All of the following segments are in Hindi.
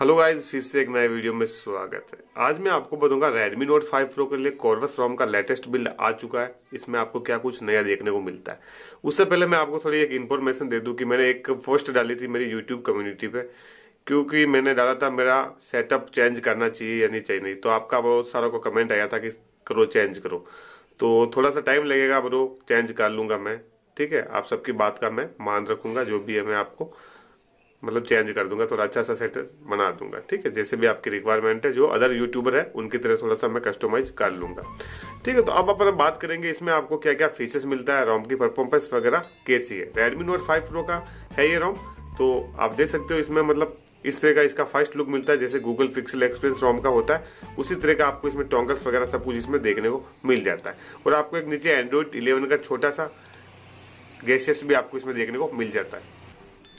हेलो गाइस फिर से एक नए वीडियो में स्वागत है आज मैं आपको बताऊंगा Redmi Note 5 Pro के लिए Corvus ROM का लेटेस्ट बिल्ड आ चुका है इसमें आपको क्या कुछ नया देखने को मिलता है उससे पहले मैं आपको थोड़ी एक इन्फॉर्मेशन दे दूं कि मैंने एक पोस्ट डाली थी मेरी YouTube कम्युनिटी पे क्योंकि मैंने डाला था मेरा सेटअप चेंज करना चाहिए या नहीं चाहिए नहीं तो आपका बहुत सारा को कमेंट आया था कि करो चेंज करो तो थोड़ा सा टाइम लगेगा ब्रो चेंज कर लूंगा मैं ठीक है आप सबकी बात का मैं मान रखूंगा जो भी है मैं आपको मतलब चेंज कर दूंगा थोड़ा अच्छा सा सेट बना दूंगा ठीक है जैसे भी आपकी रिक्वायरमेंट है जो अदर यूट्यूबर है उनकी तरह थोड़ा सा मैं कस्टमाइज कर लूंगा ठीक है तो अब अपन बात करेंगे इसमें आपको क्या क्या फीचर्स मिलता है रोम की परफॉर्मेंस वगैरह कैसी है रेडमी नोट फाइव प्रो का है ये रोम तो आप देख सकते हो इसमें मतलब इस तरह का इसका फर्स्ट लुक मिलता है जैसे गूगल पिक्सल एक्सप्रेस रोम का होता है उसी तरह का आपको इसमें टोंगल्स वगैरह सब कुछ इसमें देखने को मिल जाता है और आपको एक नीचे एंड्रॉइड इलेवन का छोटा सा गैसेस भी आपको इसमें देखने को मिल जाता है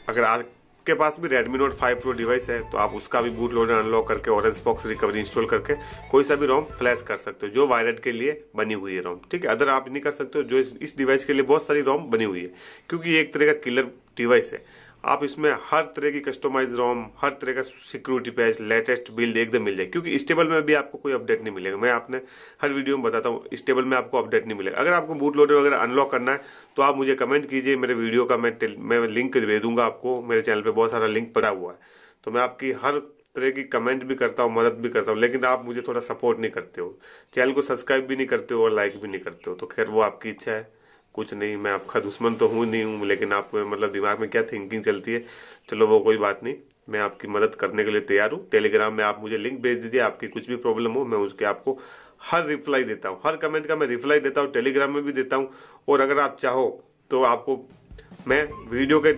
अगर आज आपके पास भी Redmi Note 5 Pro डिवाइस है तो आप उसका भी बूट लोडर अनलॉक करके ऑरेंज बॉक्स रिकवरी इंस्टॉल करके कोई सा भी रोम फ्लैश कर सकते हो जो वायरलेट के लिए बनी हुई है रोम ठीक है अदर आप नहीं कर सकते हो जो इस, इस डिवाइस के लिए बहुत सारी रोम बनी हुई है क्योंकि ये एक तरह का किलर डिवाइस है आप इसमें हर तरह की कस्टमाइज रोम हर तरह का सिक्योरिटी पैच लेटेस्ट बिल्ड एकदम मिल जाएगा क्योंकि स्टेबल में भी आपको कोई अपडेट नहीं मिलेगा मैं आपने हर वीडियो में बताता हूँ स्टेबल में आपको अपडेट नहीं मिलेगा अगर आपको बूट लोडर वगैरह अनलॉक करना है तो आप मुझे कमेंट कीजिए मेरे वीडियो का मैं मैं लिंक दे दूंगा आपको मेरे चैनल पर बहुत सारा लिंक पड़ा हुआ है तो मैं आपकी हर तरह की कमेंट भी करता हूँ मदद भी करता हूँ लेकिन आप मुझे थोड़ा सपोर्ट नहीं करते हो चैनल को सब्सक्राइब भी नहीं करते हो और लाइक भी नहीं करते हो तो खैर वो आपकी इच्छा है कुछ नहीं मैं आपका दुश्मन तो हूँ नहीं हूँ लेकिन आप मतलब दिमाग में क्या थिंकिंग चलती है चलो वो कोई बात नहीं मैं आपकी मदद करने के लिए तैयार हूँ टेलीग्राम में आप मुझे लिंक भेज दीजिए आपकी कुछ भी प्रॉब्लम हो मैं उसके आपको हर रिप्लाई देता हूँ हर कमेंट का मैं रिप्लाई देता हूँ टेलीग्राम में भी देता हूँ और अगर आप चाहो तो आपको मैं वीडियो के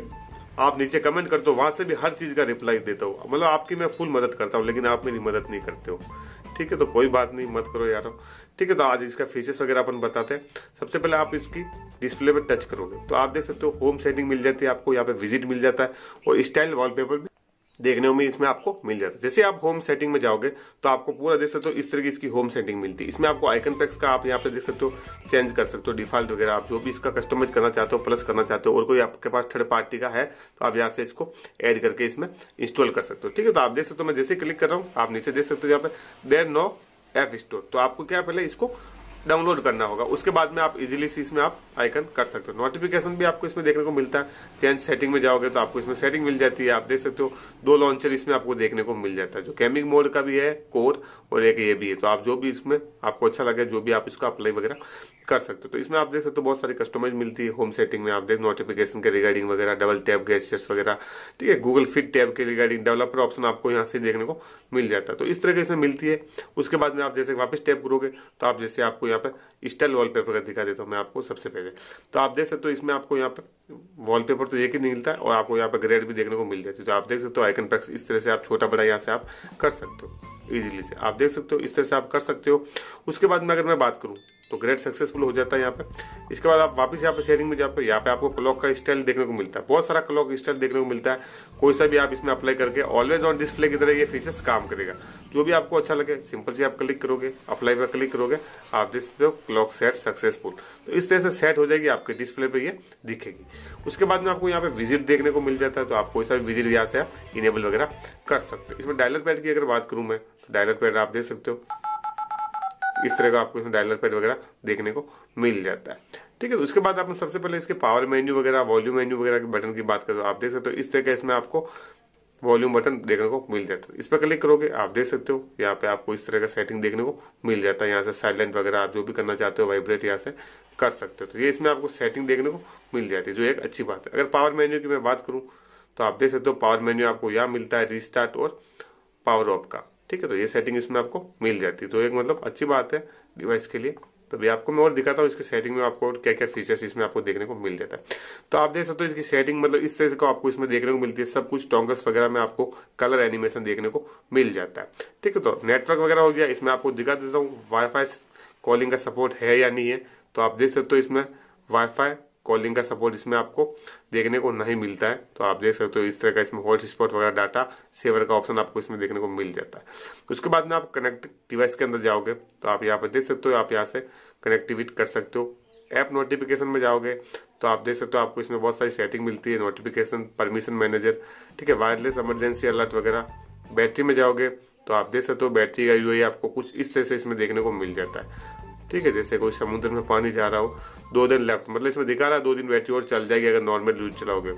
आप नीचे कमेंट करते हो वहां से भी हर चीज का रिप्लाई देता हूँ मतलब आपकी मैं फुल मदद करता हूँ लेकिन आप मेरी मदद नहीं करते हो ठीक है तो कोई बात नहीं मत करो यार ठीक है तो आज इसका फीचर्स वगैरह अपन बताते हैं सबसे पहले आप इसकी डिस्प्ले पर टच करोगे तो आप देख सकते हो होम सेटिंग मिल जाती है आपको यहाँ पे विजिट मिल जाता है और स्टाइल वॉलपेपर भी देखने में इसमें आपको मिल जाता है जैसे आप होम सेटिंग में जाओगे तो आपको पूरा देख सकते हो इस तरह की इसकी होम सेटिंग मिलती है इसमें आपको आइकन पैक्स का आप यहाँ पे देख सकते हो चेंज कर सकते हो डिफॉल्ट वगैरह आप जो भी इसका कस्टमाइज करना चाहते हो प्लस करना चाहते हो और कोई आपके पास थर्ड पार्टी का है तो आप यहाँ से इसको एड करके इसमें इंस्टॉल कर सकते हो ठीक है तो आप देख सकते हो मैं जैसे क्लिक कर रहा हूँ आप नीचे देख सकते हो यहाँ पे देर नो एफ स्टोर तो आपको क्या पहले इसको डाउनलोड करना होगा उसके बाद में आप इजीली इसमें आप आइकन कर सकते हो नोटिफिकेशन भी आपको इसमें देखने को मिलता है चेंज सेटिंग में जाओगे तो आपको इसमें सेटिंग मिल जाती है आप देख सकते हो दो लॉन्चर इसमें आपको देखने को मिल जाता है जो गेमिंग मोड का भी है कोर और एक ये भी है तो आप जो भी इसमें आपको अच्छा लगे जो भी आप इसको अप्लाई वगैरह कर सकते हो तो इसमें आप देख सकते हो बहुत सारी कस्टमाइज मिलती है होम सेटिंग में आप देख नोटिफिकेशन के रिगार्डिंग वगैरह डबल टैब गेस्टर्स वगैरह ठीक है गूगल फिट टैब के रिगार्डिंग डेवलपर ऑप्शन आपको यहाँ से देखने को मिल जाता है तो इस तरह से इसमें मिलती है उसके बाद में आप जैसे वापस टैप करोगे तो आप जैसे आपको यहाँ पर स्टाइल पेपर का दिखा देता हूँ मैं आपको सबसे पहले तो आप देख सकते हो इसमें आपको यहाँ पर वॉलपेपर तो एक ही नहीं मिलता है और आपको यहाँ पर ग्रेड भी देखने को मिल जाती है तो आप देख सकते हो आइकन पैक्स इस तरह से आप छोटा बड़ा यहाँ से आप कर सकते हो इजीली से आप देख सकते हो इस तरह से आप कर सकते हो उसके बाद में अगर मैं बात करूँ तो ग्रेट सक्सेसफुल हो जाता है यहाँ पे इसके बाद आप वापस यहाँ पे शेयरिंग में जाते हो यहाँ पे आपको क्लॉक का स्टाइल देखने को मिलता है बहुत सारा क्लॉक स्टाइल देखने को मिलता है कोई सा भी आप इसमें अप्लाई करके ऑलवेज ऑन डिस्प्ले की तरह ये फीचर्स काम करेगा जो भी आपको अच्छा लगे सिंपल से आप क्लिक करोगे अप्लाई पर क्लिक करोगे आप डिस्प्ले क्लॉक सेट सक्सेसफुल तो इस तरह से सेट हो जाएगी आपके डिस्प्ले पर यह दिखेगी उसके बाद में आपको यहाँ पे विजिट देखने को मिल जाता है तो आप कोई सा विजिट यहाँ से इनेबल वगैरह कर सकते हो इसमें डायलर पैड की अगर बात करूँ मैं डायलर तो पैड आप देख सकते हो इस तरह का आपको इसमें डायलर पैड वगैरह देखने को मिल जाता है ठीक है तो उसके बाद आपने सबसे पहले इसके पावर मेन्यू वगैरह वॉल्यूम मेन्यू वगैरह के बटन की बात करो आप देख सकते हो इस तरह का इसमें आपको वॉल्यूम बटन देखने को मिल जाता है इस पर क्लिक करोगे आप देख सकते हो यहाँ पे आपको इस तरह का सेटिंग देखने को मिल जाता है यहाँ से साइलेंट वगैरह आप जो भी करना चाहते हो वाइब्रेट यहाँ से कर सकते हो तो ये इसमें आपको सेटिंग देखने को मिल जाती है जो एक अच्छी बात है अगर पावर मेन्यू की मैं बात करूँ तो आप देख सकते हो पावर मेन्यू आपको यहाँ मिलता है रिस्टार्ट और पावर ऑफ का ठीक है तो ये सेटिंग इसमें आपको मिल जाती है तो एक मतलब अच्छी बात है डिवाइस के लिए तो भी आपको मैं और दिखाता हूँ इसकी सेटिंग में आपको क्या क्या फीचर्स इसमें आपको देखने को मिल जाता है तो आप देख सकते हो इसकी सेटिंग मतलब इस तरह से आपको इसमें देखने को मिलती है सब कुछ टोंगस वगैरह में आपको कलर एनिमेशन देखने को मिल जाता है ठीक है तो नेटवर्क वगैरह हो गया इसमें आपको दिखा देता हूँ वाईफाई कॉलिंग का सपोर्ट है या नहीं है तो आप देख सकते हो इसमें वाईफाई कॉलिंग का सपोर्ट इसमें आपको देखने को नहीं मिलता है तो आप देख सकते हो इस तरह का इसमें हॉट स्पॉट वगैरह डाटा सेवर का ऑप्शन आपको इसमें देखने को मिल जाता है उसके बाद में आप कनेक्ट डिवाइस के अंदर जाओगे तो आप यहाँ पर देख सकते हो आप यहाँ से कनेक्टिविट कर सकते हो ऐप नोटिफिकेशन में जाओगे तो आप देख सकते हो आपको इसमें बहुत सारी सेटिंग मिलती है नोटिफिकेशन परमिशन मैनेजर ठीक है वायरलेस इमरजेंसी अलर्ट वगैरह बैटरी में जाओगे तो आप देख सकते हो बैटरी का यू आपको कुछ इस तरह से इसमें देखने को मिल जाता है ठीक है जैसे कोई समुद्र में पानी जा रहा हो दो दिन लेफ्ट मतलब इसमें दिखा रहा है दो दिन बैटरी और चल जाएगी अगर नॉर्मल यूज चलाओगे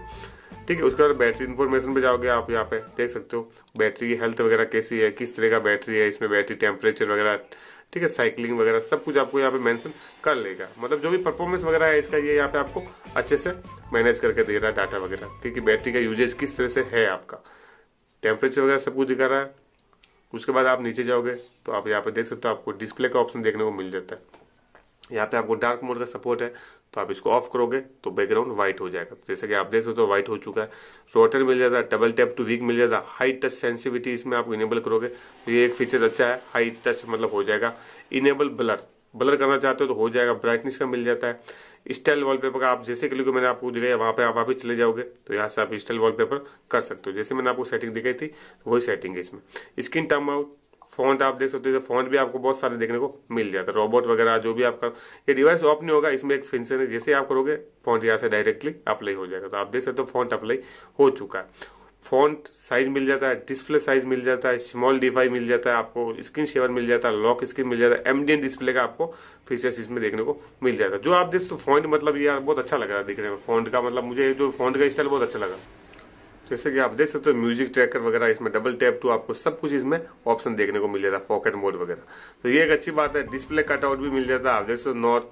ठीक है उसके बाद बैटरी इन्फॉर्मेशन पे जाओगे आप यहाँ पे देख सकते हो बैटरी की हेल्थ वगैरह कैसी है किस तरह का बैटरी है इसमें बैटरी टेम्परेचर वगैरह ठीक है साइकिलिंग वगैरह सब कुछ आपको यहाँ पे मेंशन कर लेगा मतलब जो भी परफॉर्मेंस वगैरह है इसका ये यहाँ पे आपको अच्छे से मैनेज करके दे रहा है डाटा वगैरह ठीक है बैटरी का यूजेज किस तरह से है आपका टेम्परेचर वगैरह सब कुछ दिखा रहा है उसके बाद आप नीचे जाओगे तो आप यहाँ पे देख सकते हो आपको डिस्प्ले का ऑप्शन देखने को मिल जाता है यहाँ पे आपको डार्क मोड का सपोर्ट है तो आप इसको ऑफ करोगे तो बैकग्राउंड व्हाइट हो जाएगा तो जैसे कि आप देख सकते हो व्हाइट हो चुका है रोटर मिल जाता है डबल टैप टू वीक मिल जाता है हाई टच सेंसिविटी इसमें आप इनेबल करोगे तो ये एक फीचर अच्छा है हाई टच मतलब हो जाएगा इनेबल ब्लर ब्लर करना चाहते हो तो हो जाएगा ब्राइटनेस का मिल जाता है स्टाइल वॉलपेपर का आप जैसे क्लिक मैंने आपको दिखाया वहां पे आप वापस चले जाओगे तो यहाँ से आप स्टाइल वॉलपेपर कर सकते हो जैसे मैंने आपको सेटिंग दिखाई थी वही सेटिंग है इसमें स्क्रीन टर्म आउट फॉन्ट आप देख सकते हो फॉन्ट भी आपको बहुत सारे देखने को मिल जाता है रोबोट वगैरह जो भी आपका ये डिवाइस ऑफ नहीं होगा इसमें एक फिंसर है जैसे आप करोगे फॉन्ट यहाँ से डायरेक्टली अप्लाई हो जाएगा तो आप देख सकते हो फॉन्ट अप्लाई हो चुका है फॉन्ट साइज मिल जाता है डिस्प्ले साइज मिल जाता है स्मॉल डिवाइस मिल जाता है आपको स्क्रीन शेवर मिल जाता है लॉक स्क्रीन मिल जाता है एमडीएन डिस्प्ले का आपको फीचर्स इसमें देखने को मिल जाता है जो आप जिस तो फॉन्ट मतलब यार बहुत अच्छा लग रहा है देखने में फॉन्ट का मतलब मुझे जो फॉन्ट का स्टाइल बहुत अच्छा लगा तो जैसे कि आप देख सकते हो म्यूजिक ट्रैकर वगैरह इसमें डबल टैप टू आपको सब कुछ इसमें ऑप्शन देखने को मिल जाता है पॉकेट मोड वगैरह तो ये एक अच्छी बात है डिस्प्ले कटआउट भी मिल जाता है आप देख सकते हो नॉर्थ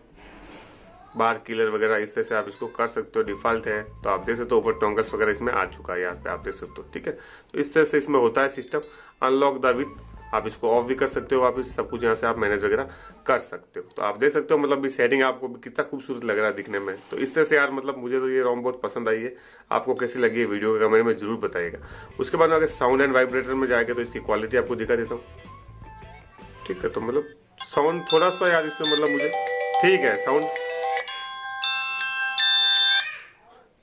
बार किलर वगैरह इस तरह से आप इसको कर सकते हो डिफॉल्ट है तो आप देख सकते हो ऊपर टोंगल्स वगैरह इसमें आ चुका है यहाँ पे आप देख सकते हो ठीक है तो इस तरह से इसमें होता है सिस्टम अनलॉक द विथ आप इसको ऑफ भी कर सकते हो आप सब कुछ यहाँ से आप मैनेज वगैरह कर सकते हो तो आप देख सकते हो मतलब ये सेटिंग आपको कितना खूबसूरत लग रहा है दिखने में तो इस तरह से यार मतलब मुझे तो ये रोम बहुत पसंद आई है आपको कैसी लगी है वीडियो के कमेंट में जरूर बताइएगा उसके बाद अगर साउंड एंड वाइब्रेटर में जाएगा तो इसकी क्वालिटी आपको दिखा देता हूँ ठीक है तो मतलब साउंड थोड़ा सा यार इसमें मतलब मुझे ठीक है साउंड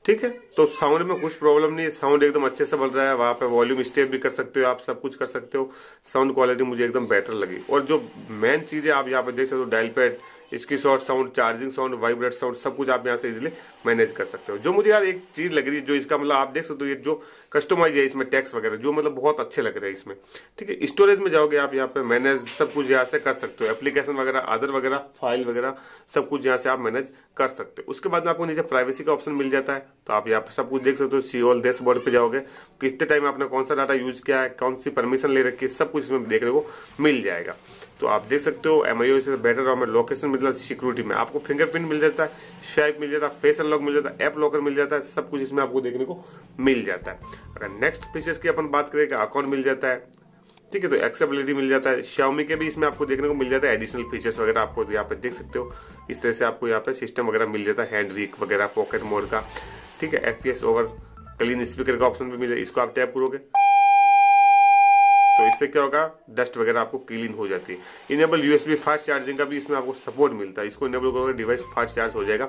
ठीक है तो साउंड में कुछ प्रॉब्लम नहीं है साउंड एकदम अच्छे से बन रहा है वहां पे वॉल्यूम स्टेप भी कर सकते हो आप सब कुछ कर सकते हो साउंड क्वालिटी मुझे एकदम बेटर लगी और जो मेन चीज है आप यहाँ पे देख सकते हो डायल पैड इसकी short sound charging sound vibrate sound सब कुछ आप यहाँ से इजिली मैनेज कर सकते हो जो मुझे यार एक चीज लग रही है जो इसका मतलब आप देख सकते हो ये जो कस्टमाइज है इसमें टैक्स वगैरह जो मतलब बहुत अच्छे लग रहे हैं इसमें ठीक है स्टोरेज में जाओगे आप यहाँ पे मैनेज सब कुछ यहाँ से कर सकते हो एप्लीकेशन वगैरह आदर वगैरह फाइल वगैरह सब कुछ यहाँ से आप मैनेज कर सकते हो उसके बाद में आपको नीचे प्राइवेसी का ऑप्शन मिल जाता है तो आप यहाँ पे सब कुछ देख सकते हो सी ऑल बोर्ड पर जाओगे कितने टाइम आपने कौन सा डाटा यूज किया है कौन सी परमिशन ले रखी है सब कुछ इसमें देखने को मिल जाएगा तो आप देख सकते हो एम आई से बेटर और लोकेशन मिल जाता है सिक्योरिटी में आपको फिंगरप्रिंट मिल जाता है स्वाइप मिल जाता है फेस अनलॉक मिल जाता है एप लॉकर मिल जाता है सब कुछ इसमें आपको देखने को मिल जाता है अगर नेक्स्ट फीचर्स की अपन बात करें अकाउंट मिल जाता है ठीक है तो एक्सेबिलिटी मिल जाता है शाओमी के भी इसमें आपको देखने को मिल जाता है एडिशनल फीचर्स वगैरह आपको यहाँ पे देख सकते हो इस तरह से आपको यहाँ पे सिस्टम वगैरह मिल जाता है हैंड रिक वगैरह पॉकेट मोड का ठीक है एफ ओवर क्लीन स्पीकर का ऑप्शन भी मिल जाए इसको आप टैप करोगे तो इससे क्या होगा डस्ट वगैरह आपको क्लीन हो जाती है इनेबल यूएसबी फास्ट चार्जिंग का भी इसमें आपको सपोर्ट मिलता है इसको इनेबल करोगे डिवाइस फास्ट चार्ज हो जाएगा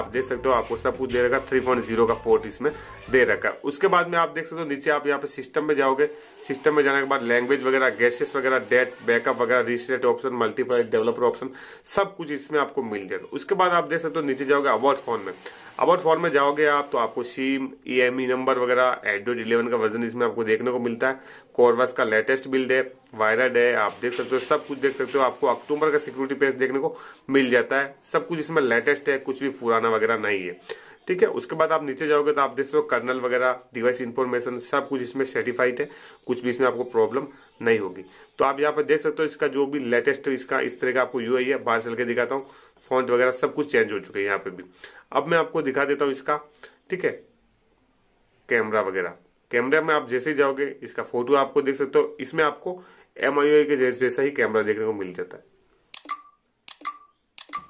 आप देख सकते हो आपको सब कुछ दे रखा थ्री पॉइंट जीरो का फोर्ट इसमें दे रखा उसके बाद में आप देख सकते हो नीचे आप यहाँ पे सिस्टम में जाओगे सिस्टम में जाने के बाद लैंग्वेज वगैरह गैसेस वगैरह डेट बैकअप वगैरह रिसेट ऑप्शन मल्टीपाइड डेवलपर ऑप्शन सब कुछ इसमें आपको मिल जाएगा उसके बाद आप देख सकते हो नीचे जाओगे अवॉर्ड फोन में अबाउट फॉर्म में जाओगे आप तो आपको सीम ई नंबर वगैरह एंड्रॉइड इलेवन का वर्जन इसमें आपको देखने को मिलता है कोरवस का लेटेस्ट बिल्ड है वायरड है आप देख सकते हो सब कुछ देख सकते हो आपको अक्टूबर का सिक्योरिटी पेज देखने को मिल जाता है सब कुछ इसमें लेटेस्ट है कुछ भी पुराना वगैरह नहीं है ठीक है उसके बाद आप नीचे जाओगे तो आप देख सकते हो कर्नल वगैरह डिवाइस इन्फॉर्मेशन सब कुछ इसमें सर्टिफाइड है कुछ भी इसमें आपको प्रॉब्लम नहीं होगी तो आप यहाँ पर देख सकते हो इसका जो भी लेटेस्ट इसका इस तरह का आपको यू आई है बाहर चल के दिखाता हूँ फॉन्ट वगैरह सब कुछ चेंज हो चुके हैं यहाँ पे भी अब मैं आपको दिखा देता हूँ इसका ठीक है कैमरा वगैरह कैमरा में आप जैसे ही जाओगे इसका फोटो आपको देख सकते हो इसमें आपको एम के जैसा ही कैमरा देखने को मिल जाता है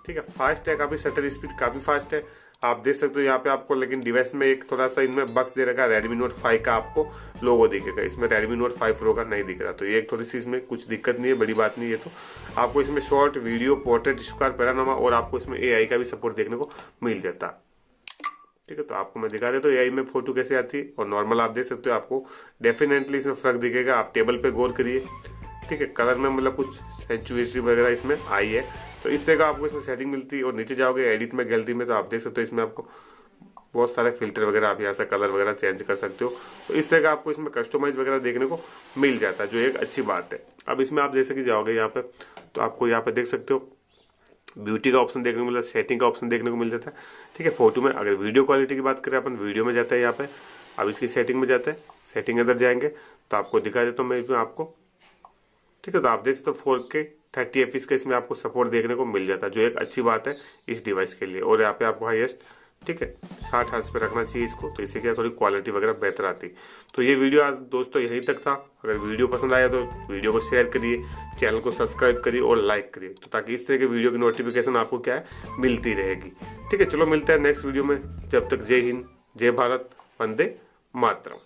ठीक है फास्ट है काफी शटर स्पीड काफी फास्ट है आप देख सकते हो यहाँ पे आपको लेकिन डिवाइस में एक थोड़ा सा इनमें बक्स दे रखा है रेडमी नोट फाइव का आपको लोगो दिखेगा इसमें रेडमी नोट फाइव प्रो का नहीं दिख रहा तो ये थोड़ी सी इसमें कुछ दिक्कत नहीं है बड़ी बात नहीं है तो आपको इसमें short video portrait square panorama और आपको इसमें ए का भी सपोर्ट देखने को मिल जाता ठीक है तो आपको मैं दिखा देता हूँ एआई में फोटो कैसे आती है और नॉर्मल आप देख सकते हो आपको डेफिनेटली इसमें फर्क दिखेगा आप टेबल पे गौर करिए ठीक है कलर में मतलब कुछ सेंचुरी वगैरह इसमें आई है तो इस तरह का आपको इसमें सेटिंग मिलती है और नीचे जाओगे एडिट में गैलरी में तो आप देख सकते हो इसमें आपको बहुत सारे फिल्टर वगैरह आप यहाँ से कलर वगैरह चेंज कर सकते हो तो इस तरह का आपको इसमें कस्टमाइज वगैरह देखने को मिल जाता है जो एक अच्छी बात है अब इसमें आप जैसे कि जाओगे यहाँ पे तो आपको यहाँ पे देख सकते हो ब्यूटी का ऑप्शन देखने को मिलता है सेटिंग का ऑप्शन देखने को मिल जाता है ठीक है फोटो में अगर वीडियो क्वालिटी की बात करें अपन वीडियो में जाते हैं यहाँ पे अब इसकी सेटिंग में जाते हैं सेटिंग अंदर जाएंगे तो आपको दिखा देता हूँ मैं इसमें आपको ठीक है तो आप देख सकते हो फोर के थर्टी एफ का इसमें आपको सपोर्ट देखने को मिल जाता है जो एक अच्छी बात है इस डिवाइस के लिए और यहाँ पे आपको हाईएस्ट ठीक है साठ हर्स पे रखना चाहिए इसको तो इससे क्या थोड़ी क्वालिटी वगैरह बेहतर आती तो ये वीडियो आज दोस्तों यहीं तक था अगर वीडियो पसंद आया तो वीडियो को शेयर करिए चैनल को सब्सक्राइब करिए और लाइक करिए तो ताकि इस तरह के वीडियो की नोटिफिकेशन आपको क्या है मिलती रहेगी ठीक है चलो मिलते हैं नेक्स्ट वीडियो में जब तक जय हिंद जय भारत वंदे मातरम